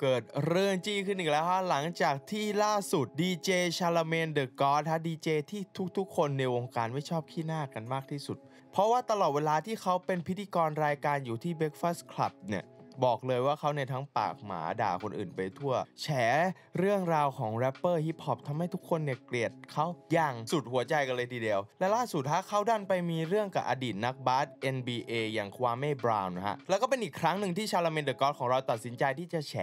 เกิดเรื่องจี้ขึ้นอีกแล้วฮะหลังจากที่ล่าสุด ดีเจชาลเมนเดอะกอดฮะดีเจที่ทุก ๆ คนในวงการไม่ชอบขี้หน้ากันมากที่สุด เพราะว่าตลอดเวลาที่เขาเป็นพิธีกรรายการอยู่ที่ Breakfast Club เนี่ยบอกเลยว่าเขาในทั้งปากหมาด่าคนอื่นไปทั่วแฉเรื่องราวของแรปเปอร์ฮิปฮอปทำให้ทุกคนเนี่ยเกลียดเขาอย่างสุดหัวใจกันเลยทีเดียว และล่าสุดฮะเขาดันไปมีเรื่องกับอดีตนักบาส NBA อย่างควาเม่บราวน์นะฮะ แล้วก็เป็นอีกครั้งหนึ่งที่ชาลเมนเดอะกอดของเราตัดสินใจที่จะแฉ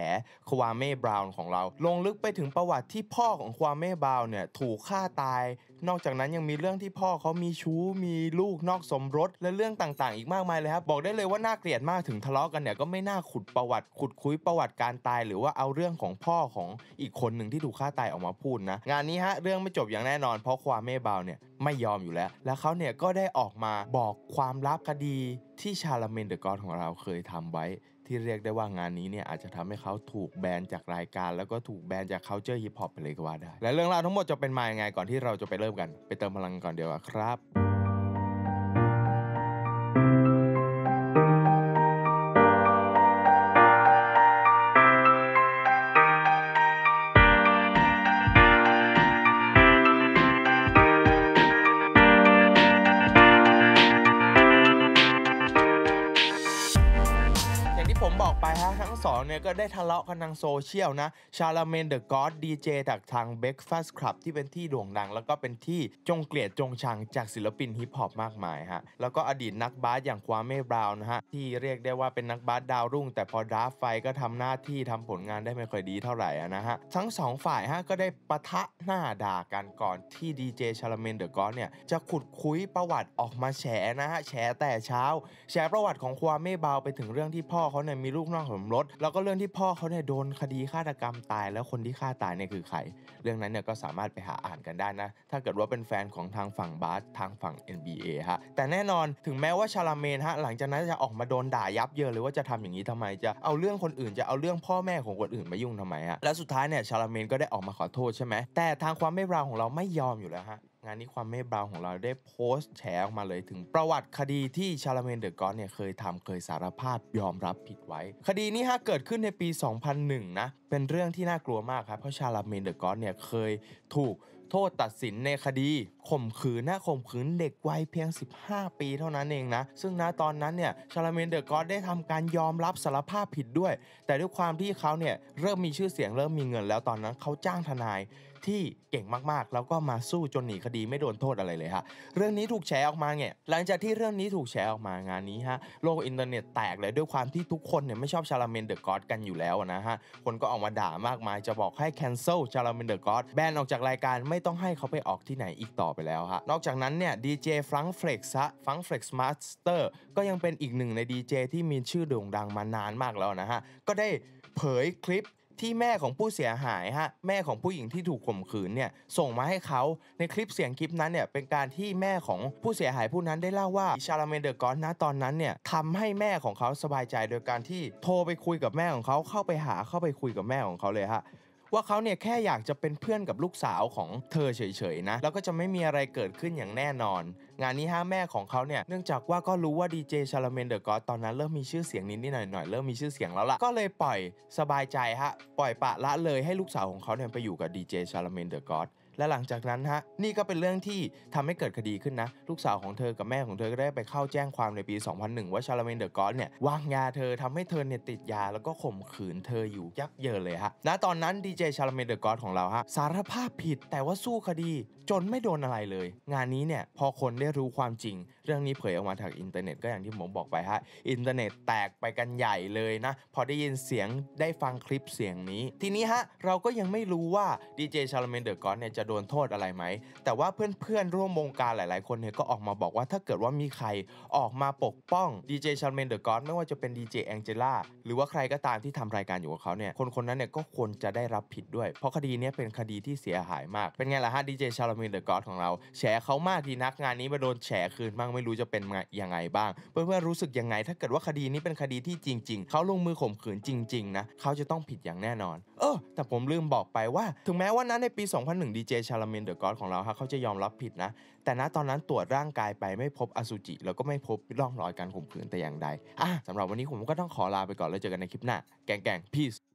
ควาเม่บราวน์ของเรา ลงลึกไปถึงประวัติที่พ่อของควาเม่บราวน์เนี่ยถูกฆ่าตายนอกจากนั้นยังมีเรื่องที่พ่อเขามีชู้มีลูกนอกสมรสและเรื่องต่างๆ อีกมากมายเลยครับบอกได้เลยว่าน่าเกลียดมากถึงทะเลาะกันเนี่ยก็ไม่น่าขุดประวัติขุดคุยประวัติการตาย หรือว่าเอาเรื่องของพ่อของอีกคนหนึ่งที่ถูกฆ่าตายออกมาพูดนะงานนี้ฮะเรื่องไม่จบอย่างแน่นอน เพราะความเม่เบาเนี่ยไม่ยอมอยู่แล้ว แล้วเขาเนี่ยก็ได้ออกมาบอกความลับคดีที่ชาลเมนเดอะกอดของเราเคยทำไว้ที่เรียกได้ว่างานนี้เนี่ยอาจจะทำให้เขาถูกแบนจากรายการ แล้วก็ถูกแบนจาก culture hip hop ไปเลยก็ว่าได้ และเรื่องราวทั้งหมดจะเป็นมาอย่างไงก่อนที่เราจะไปเริ่มกัน ไปเติมพลังก่อนเดี๋ยวครับมบอกไปฮะทั้งสองเนี่ยก็ได้ทะเลาะกันทางโซเชียลนะชาลาเมนเดอะก็อดดีเจจากทาง b บ็กฟาสครับที่เป็นที่โด่งดังแล้วก็เป็นที่จงเกลียดจงชังจากศิลปินฮิปฮอปมากมายฮะแล้วก็อดีตนักบาสอย่างควาเม่บราวน์นะฮะที่เรียกได้ว่าเป็นนักบาสดาวรุ่ง แต่พอดราฟไฟก็ทำหน้าที่ทำผลงานได้ไม่ค่อยดีเท่าไหร่นะฮะทั้งสองฝ่ายฮะก็ได้ปะทะหน้าด่ากันก่อนที่ดีเจชาลาเมนเดอะก็อดเนี่ยจะขุดคุยประวัติออกมาแฉนะฮะแฉแต่เช้าแฉประวัติของควาเม่บราวน์ไปถึงเรื่องที่พ่อเขาเนี่ยมีลูกนอกสมรสแล้วก็เรื่องที่พ่อเขาเนี่ยโดนคดีฆาตกรรมตายแล้วคนที่ฆ่าตายเนี่ยคือใครเรื่องนั้นเนี่ยก็สามารถไปหาอ่านกันได้นะ ถ้าเกิดว่าเป็นแฟนของทางฝั่งบาสทางฝั่ง NBA ฮะแต่แน่นอนถึงแม้ว่าชาลาเมนฮะหลังจากนั้นจะออกมาโดนด่ายับเยินเลยว่าจะทำอย่างนี้ทำไมจะเอาเรื่องคนอื่นจะเอาเรื่องพ่อแม่ของคนอื่นมายุ่งทำไมฮะและสุดท้ายเนี่ยชาลาเมนก็ได้ออกมาขอโทษใช่ไหมแต่ทางความไม่ราของเราไม่ยอมอยู่แล้วฮะงานนี้ความเมตบราวของเราได้โพสต์แฉออกมาเลยถึงประวัติคดีที่ชาลเมนเดอะกอนเนี่ยเคยทำเคยสารภาพยอมรับผิดไว้ คดีนี้ฮะเกิดขึ้นในปี 2001 นะเป็นเรื่องที่น่ากลัวมากครับเพราะชาลเมนเดอะกอนเนี่ยเคยถูกโทษตัดสินในคดีข่มขืนนะาข่มขืนเด็กวัยเพียง 15 ปีเท่านั้นเองนะ ซึ่งณตอนนั้นเนี่ยชาลเมนเดอะกอนได้ทำการยอมรับสารภาพผิดด้วย แต่ด้วยความที่เขาเนี่ยเริ่มมีชื่อเสียง เริ่มมีเงินแล้วตอนนั้น เขาจ้างทนายที่เก่งมากๆ แล้วก็มาสู้จนหนีคดีไม่โดนโทษอะไรเลยฮะเรื่องนี้ถูกแชร์ออกมาเนี่ยหลังจากที่เรื่องนี้ถูกแชร์ออกมางานนี้ฮะโลกอินเทอร์เน็ตแตกเลยด้วยความที่ทุกคนเนี่ยไม่ชอบชาลาเมนเดอะก็อดกันอยู่แล้วนะฮะคนก็ออกมาด่ามากมายจะบอกให้คนเซิลชาลาเมนเดอะก็อดแบนออกจากรายการไม่ต้องให้เขาไปออกที่ไหนอีกต่อไปแล้วฮะนอกจากนั้นเนี่ยดีเจฟรังเฟล็กซ์ฮะฟรังเฟล็กซ์มาสเตอร์ก็ยังเป็นอีกหนึ่งในดีเจที่มีชื่อโด่งดังมานานมากแล้วนะฮะก็ได้เผยคลิปที่แม่ของผู้เสียหายฮะแม่ของผู้หญิงที่ถูกข่มขืนเนี่ยส่งมาให้เขาในคลิปเสียงคลิปนั้นเนี่ยเป็นการที่แม่ของผู้เสียหายผู้นั้นได้เล่าว่าชาลเมนเดอร์กอนนะตอนนั้นเนี่ยทำให้แม่ของเขาสบายใจโดยการที่โทรไปคุยกับแม่ของเขาเข้าไปหาเข้าไปคุยกับแม่ของเขาเลยฮะว่าเขาเนี่ยแค่อยากจะเป็นเพื่อนกับลูกสาวของเธอเฉยๆนะแล้วก็จะไม่มีอะไรเกิดขึ้นอย่างแน่นอน งานนี้ฮะแม่ของเขาเนี่ยเนื่องจากว่าก็รู้ว่าดีเจชาลเมนเดอะก็ตอนนั้นเริ่มมีชื่อเสียงนิดๆหน่อย ๆเริ่มมีชื่อเสียงแล้วล่ะก็เลยปล่อยสบายใจฮะปล่อยปะละเลยให้ลูกสาวของเขาเนี่ยไปอยู่กับดีเจชาลเมนเดอะก็และหลังจากนั้นฮะนี่ก็เป็นเรื่องที่ทำให้เกิดคดีขึ้นนะลูกสาวของเธอกับแม่ของเธอก็ได้ไปเข้าแจ้งความในปี 2001 ว่าชาลเมนเดอะกอตเนี่ยวางยาเธอทำให้เธอเนี่ยติดยาแล้วก็ข่มขืนเธออยู่ยักเยินเลยฮะณตอนนั้นดีเจจชาลเมเดอร์กอดของเราฮะสารภาพผิดแต่ว่าสู้คดี จนไม่โดนอะไรเลย งานนี้เนี่ยพอคนได้รู้ความจริง เรื่องนี้เผยออกมาทางอินเทอร์เน็ตก็อย่างที่ผมบอกไปฮะอินเทอร์เน็ตแตกไปกันใหญ่เลยนะ พอได้ยินเสียงได้ฟังคลิปเสียงนี้ ทีนี้ฮะเราก็ยังไม่รู้ว่าดีเจชาลเมเดอร์กอดเนี่ยจะโดนโทษอะไรไหมแต่ว่าเพื่อนๆร่วมวงการหลายๆ คนเนี่ยก็ออกมาบอกว่าถ้าเกิดว่ามีใครออกมาปกป้องดีเจชาลเมนเดอร์กอดไม่ว่าจะเป็นดีเจแองเจล่าหรือว่าใครก็ตามที่ทำรายการอยู่กับเขาเนี่ยคนคนนั้นเนี่ยก็ควรจะได้รับผิดด้วยเพราะคดีนี้เป็นคดีที่เสียหายมาก เป็นไงล่ะฮะดีเจชาลามินเดอะกอดของเราแฉเขามากทีนักงานนี้มาโดนแฉคืนบ้างไม่รู้จะเป็นยังไงบ้าง เพื่อนๆรู้สึกยังไง ถ้าเกิดว่าคดีนี้เป็นคดีที่จริงๆเขาลงมือข่มขืนจริงๆนะเขาจะต้องผิดอย่างแน่นอน เออ แต่ผมลืมบอกไปว่า ถึงแม้ว่านั้นในปี 2001ดีเจชาลามินเดอะกอดของเราฮะเขาจะยอมรับผิดนะ แต่ณตอนนั้นตรวจร่างกายไปไม่พบอสุจิ แล้วก็ไม่พบร่องรอยการข่มขืนแต่อย่างใดอ่ะสำหรับวันนี้ผมก็ต้องขอลาไปก่อนแล้วเจอกันในคลิปหน้า แกงแกงพ c e